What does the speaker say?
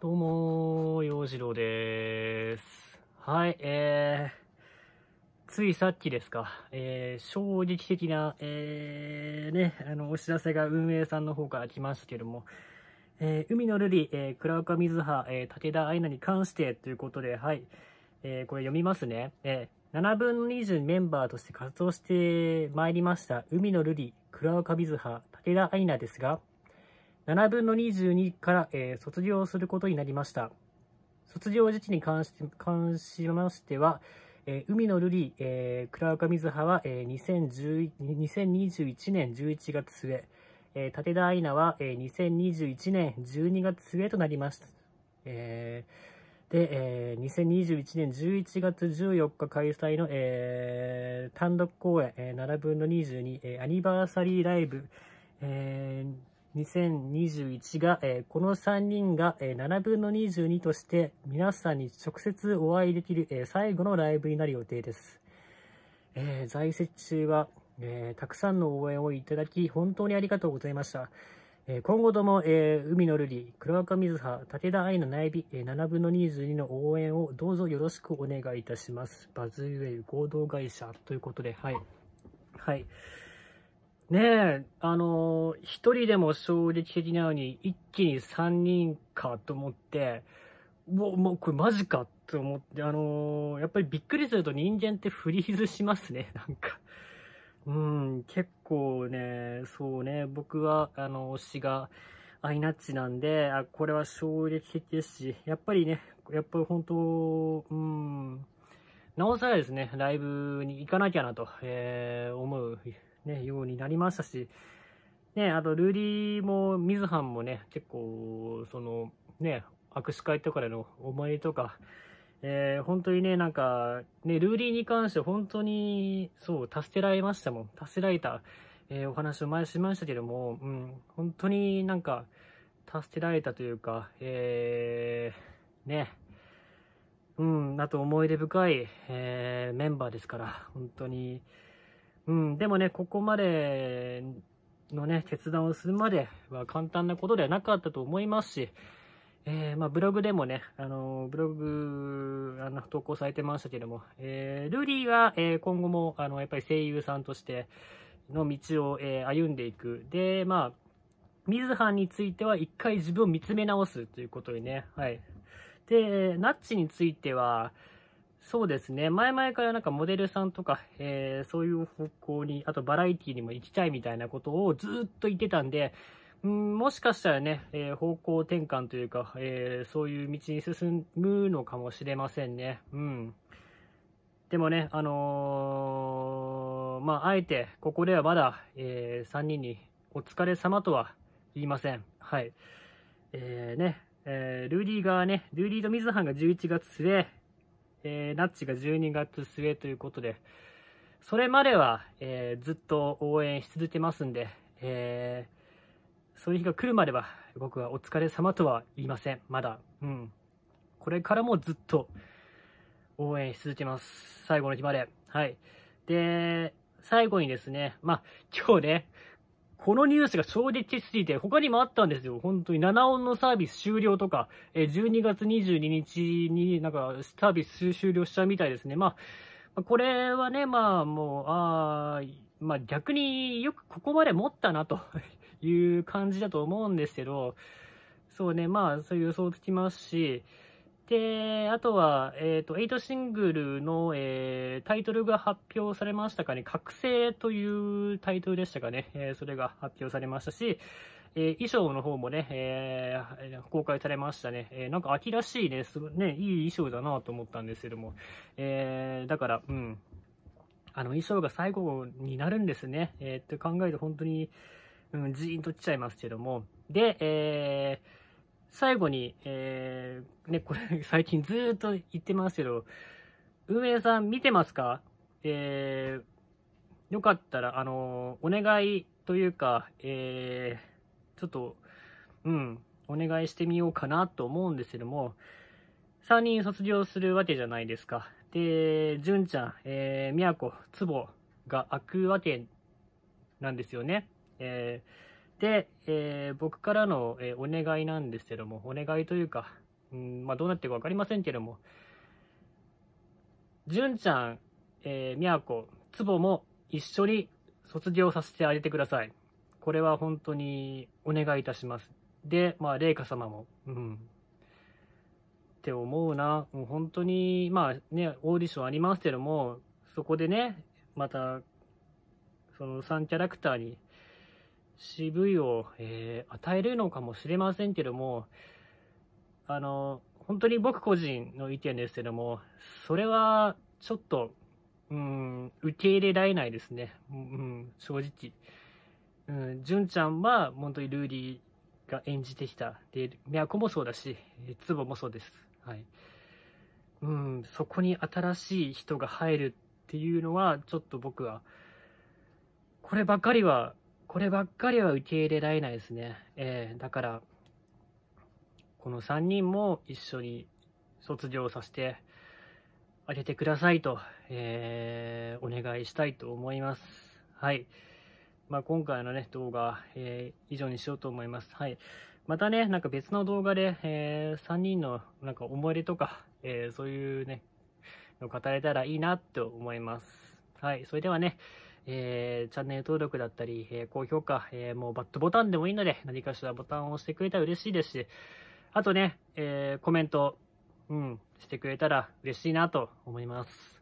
どうもー、洋次郎です。はい、えー、ついさっきですか、えー、衝撃的な、えー、ね、あの、お知らせが運営さんの方から来ましたけども、えー、海の瑠璃、えー、倉岡水葉、えー、武田愛菜に関してということで、はい、えー、これ読みますね。えー、7分の20メンバーとして活動してまいりました、海の瑠璃、倉岡水葉、武田愛菜ですが、7分の22から、えー、卒業することになりました。卒業時期に関し関しましては、えー、海の瑠璃、えー、倉岡水葉は、えー、2021年11月末、えー、立田愛菜は、えー、2021年12月末となりましえー、で、えー、2021年11月14日開催の、えー、単独公演、えー、7分の22、えー、アニバーサリーライブ、えー2021が、えー、この3人が、えー、7分の22として皆さんに直接お会いできる、えー、最後のライブになる予定です。えー、在籍中は、えー、たくさんの応援をいただき、本当にありがとうございました。えー、今後とも、えー、海の瑠璃、黒赤水葉、武田愛の内備、えー、7分の22の応援をどうぞよろしくお願いいたします。バズーウェイ合同会社ということで、はい。はい。ねえ、あのー、一人でも衝撃的なのに、一気に三人かと思って、もう、もうこれマジかと思って、あのー、やっぱりびっくりすると人間ってフリーズしますね、なんか。うん、結構ね、そうね、僕は、あの、推しが、アイナッチなんで、あ、これは衝撃的ですし、やっぱりね、やっぱり本当、うん、なおさらですね、ライブに行かなきゃなと、えー、思うね、ようになりましたし、ね、あと、ルーリーも、ミズハンもね、結構、その、ね、握手会とかでの思い出とか、えー、本当にね、なんか、ね、ルーリーに関して本当に、そう、助けられましたもん。助けられた、えー、お話を前しましたけども、うん、本当になんか、助けられたというか、えー、ね、うん、あと思い出深い、えー、メンバーですから、本当に、うん、でもね、ここまでのね、決断をするまでは簡単なことではなかったと思いますし、えー、まあ、ブログでもね、あのブログ、あの、投稿されてましたけども、えー、ルーリーは、えー、今後も、あの、やっぱり声優さんとしての道を、え歩んでいく。で、まあ、水ンについては一回自分を見つめ直すということにね、はい。で、ナッチについては、そうですね。前々からなんかモデルさんとか、えー、そういう方向に、あとバラエティにも行きたいみたいなことをずっと言ってたんで、んもしかしたらね、えー、方向転換というか、えー、そういう道に進むのかもしれませんね。うん。でもね、あのー、まあ、あえて、ここではまだ、え3人にお疲れ様とは言いません。はい。えー、ね、えルーディーがね、ルーディーとミズハンが11月末、えナッチが12月末ということで、それまでは、えー、ずっと応援し続けますんで、えー、そういう日が来るまでは僕はお疲れ様とは言いません。まだ。うん。これからもずっと応援し続けます。最後の日まで。はい。で、最後にですね、まあ、今日ね、このニュースが衝撃すぎて、他にもあったんですよ。本当に7音のサービス終了とか、え12月22日になんかサービス終了しちゃうみたいですね。まあ、これはね、まあもう、あまあ逆によくここまで持ったなという感じだと思うんですけど、そうね、まあそういう予想つきますし、で、あとは、えっ、ー、と、8シングルの、えー、タイトルが発表されましたかね、覚醒というタイトルでしたかね、えー、それが発表されましたし、えー、衣装の方もね、えー、公開されましたね。えー、なんか秋らしいね、すごね、いい衣装だなと思ったんですけども、えー、だから、うん、あの衣装が最後になるんですね、えー、って考えると本当に、うん、じーんときちゃいますけども、で、えー、最後に、えー、ね、これ最近ずっと言ってますけど、運営さん見てますかえー、よかったら、あのお願いというか、えー、ちょっと、うん、お願いしてみようかなと思うんですけども、3人卒業するわけじゃないですか。で、純ちゃん、えー、宮子、つぼが開くわけなんですよね。えーで、えー、僕からの、えお願いなんですけども、お願いというか、うんまあ、どうなっていくか分かりませんけども、純ちゃん、えー、みやこ、つぼも一緒に卒業させてあげてください。これは本当にお願いいたします。で、まあ、麗華様も、うん。って思うな。もう本当に、まあね、オーディションありますけども、そこでね、また、その3キャラクターに CV を、えー、与えるのかもしれませんけども、あの、本当に僕個人の意見ですけども、それはちょっと、うん、受け入れられないですね。うん、正直。うん、純ちゃんは、本当にルーリーが演じてきた。で、都もそうだし、ツボもそうです。はい。うん、そこに新しい人が入るっていうのは、ちょっと僕は、こればかりはこればっかりは受け入れられないですね。えー、だから、この3人も一緒に卒業させてあげてくださいと、えー、お願いしたいと思います。はい。まあ、今回のね、動画、えー、以上にしようと思います。はい。またね、なんか別の動画で、えー、3人のなんか思い出とか、えー、そういうね、語れたらいいなって思います。はい。それではね、えー、チャンネル登録だったり、えー、高評価、えー、もうバットボタンでもいいので、何かしらボタンを押してくれたら嬉しいですし、あとね、えー、コメント、うん、してくれたら嬉しいなと思います。